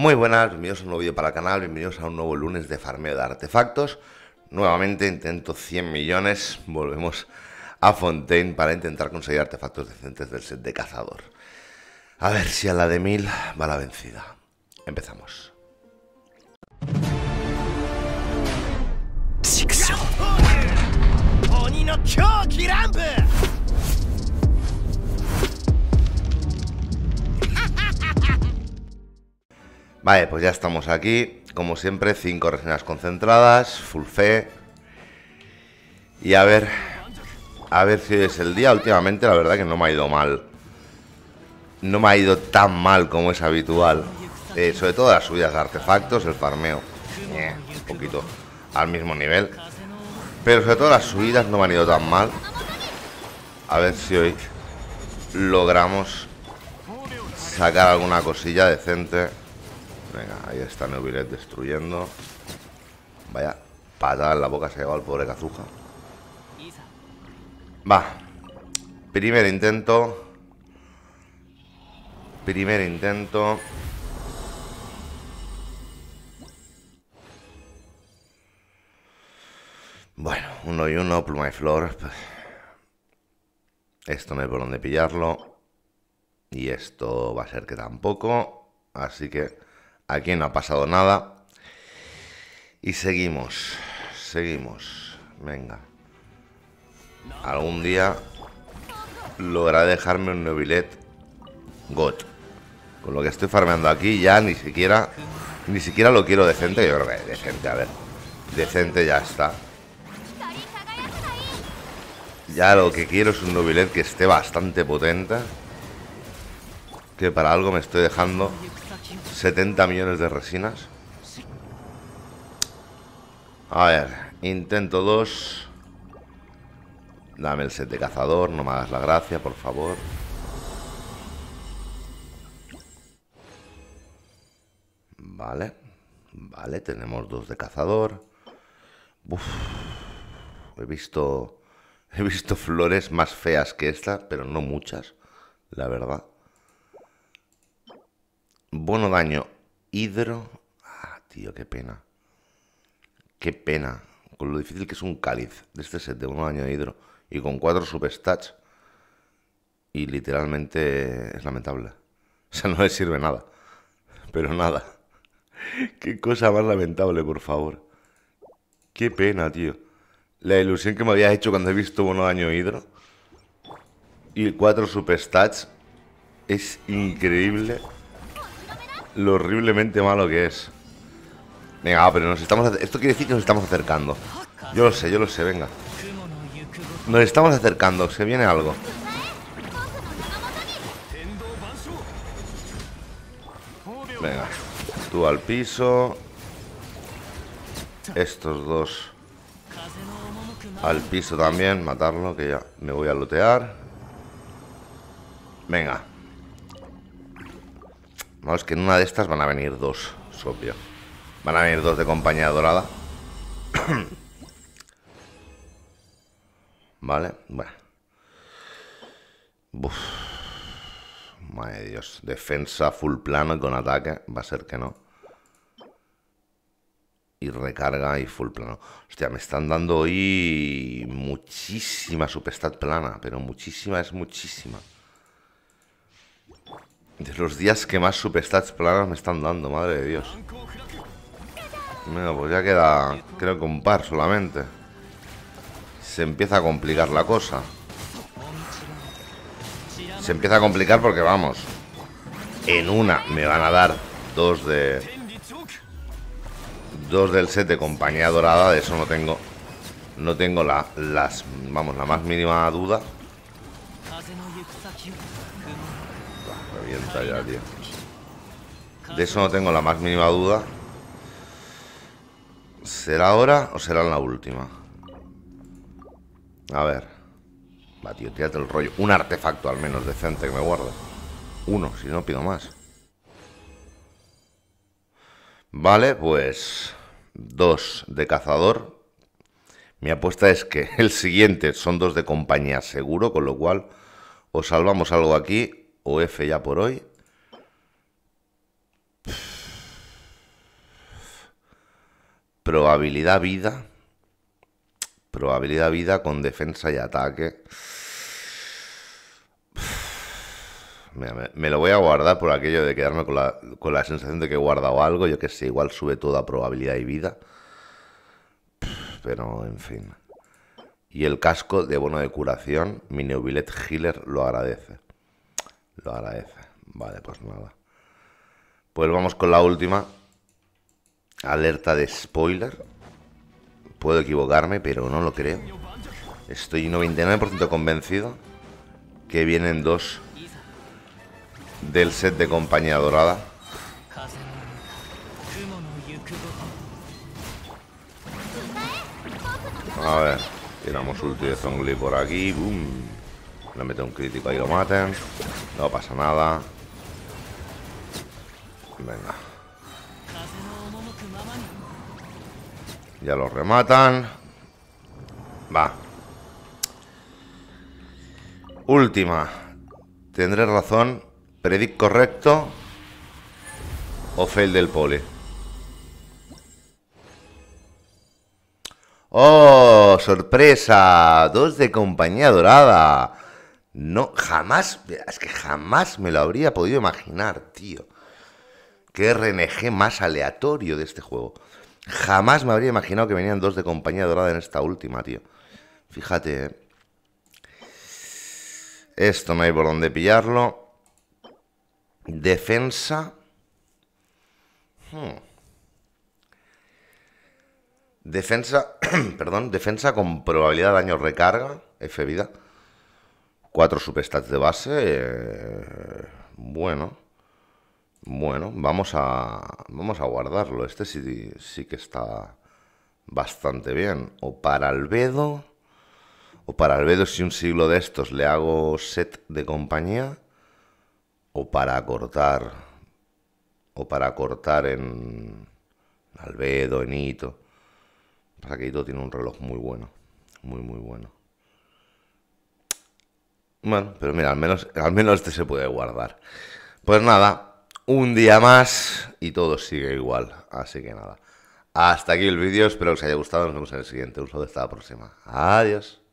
Muy buenas, bienvenidos a un nuevo vídeo para el canal, bienvenidos a un nuevo lunes de farmeo de artefactos. Nuevamente intento 100 millones, volvemos a Fontaine para intentar conseguir artefactos decentes del set de cazador. A ver si a la de 1000 va la vencida. Empezamos. Vale, pues ya estamos aquí. Como siempre, cinco resinas concentradas, full fe. Y a ver... A ver si es el día. Últimamente la verdad que no me ha ido mal. No me ha ido tan mal como es habitual. Eh, sobre todo las subidas de artefactos, el farmeo. Eh, un poquito al mismo nivel. Pero sobre todo las subidas no me han ido tan mal. A ver si hoy logramos sacar alguna cosilla decente. Venga, ahí está Neubilet destruyendo. Vaya patada en la boca se ha llevado el pobre Cazuja. Va. Primer intento. Primer intento. Bueno, uno y uno, pluma y flor. Pues. Esto no hay por dónde pillarlo. Y esto va a ser que tampoco. Así que Aquí no ha pasado nada. Y seguimos, seguimos. Venga. Algún día lograré dejarme un nobilet GOT. Con lo que estoy farmeando aquí ya ni siquiera ni siquiera lo quiero decente, yo creo que decente, a ver. Decente ya está. Ya lo que quiero es un nobilet que esté bastante potente. Que para algo me estoy dejando 70 millones de resinas. A ver, intento dos. Dame el set de cazador, no me das la gracia, por favor. Vale, vale, tenemos dos de cazador. he visto, he visto flores más feas que estas, pero no muchas, la verdad. Bono daño hidro. Ah, tío, qué pena. Qué pena. Con lo difícil que es un cáliz de este set de bono daño de hidro. Y con cuatro superstats. Y literalmente es lamentable. O sea, no le sirve nada. Pero nada. Qué cosa más lamentable, por favor. Qué pena, tío. La ilusión que me había hecho cuando he visto Bono Daño Hidro. Y cuatro superstats. Es increíble lo horriblemente malo que es. Venga, pero nos estamos... Esto quiere decir que nos estamos acercando. Yo lo sé, yo lo sé, venga. Nos estamos acercando, se viene algo. Venga, tú al piso. Estos dos al piso también, matarlo, que ya me voy a lotear Venga, Vamos, que en una de estas van a venir dos, obvio. Van a venir dos de compañía dorada. vale, bueno. Madre de Dios. Defensa full plano y con ataque. Va a ser que no. Y recarga y full plano. Hostia, me están dando hoy muchísima superstat plana. Pero muchísima es muchísima. De los días que más superstats planas me están dando, madre de Dios. Bueno, pues ya queda, creo que un par solamente. Se empieza a complicar la cosa. Se empieza a complicar porque, vamos, en una me van a dar dos de... Dos del set de compañía dorada, de eso no tengo... No tengo la, las, vamos, la más mínima duda. De eso no tengo la más mínima duda. ¿Será ahora o será la última? A ver. Va, tío, tírate el rollo. Un artefacto al menos decente que me guarde. Uno, si no pido más. Vale, pues... Dos de cazador. Mi apuesta es que el siguiente son dos de compañía seguro, con lo cual os salvamos algo aquí o F ya por hoy. Probabilidad vida. Probabilidad vida con defensa y ataque. me, lo voy a guardar por aquello de quedarme con la, sensación de que he guardado algo. Yo que sé, igual sube toda probabilidad y vida. Pero, en fin. Y el casco de bono de curación, mi Neubilet Healer lo agradece la vez, Vale, pues nada. Pues vamos con la última. Alerta de spoiler. Puedo equivocarme, pero no lo creo. Estoy 99% convencido que vienen dos del set de compañía dorada. A ver, tiramos ulti de Zongli por aquí. ¡Bum! Le meto un crítico ahí, lo maten. No pasa nada. Venga. Ya lo rematan. Va. Última. Tendré razón. Predic correcto. O fail del pole. ¡Oh! ¡Sorpresa! Dos de compañía dorada. No, jamás, es que jamás me lo habría podido imaginar, tío. Qué RNG más aleatorio de este juego. Jamás me habría imaginado que venían dos de compañía dorada en esta última, tío. Fíjate. ¿eh? Esto no hay por dónde pillarlo. Defensa. Hmm. Defensa, perdón, defensa con probabilidad de daño recarga, F vida. Cuatro superstats de base. Eh, bueno. Bueno, vamos a, vamos a guardarlo. Este sí, sí que está bastante bien. O para Albedo. O para Albedo, si un siglo de estos le hago set de compañía. O para cortar. O para cortar en Albedo, en hito Pasa que Hito tiene un reloj muy bueno. Muy, muy bueno. Bueno, pero mira, al menos, al menos este se puede guardar. Pues nada, un día más y todo sigue igual. Así que nada. Hasta aquí el vídeo, espero que os haya gustado. Nos vemos en el siguiente. Un saludo hasta la próxima. Adiós.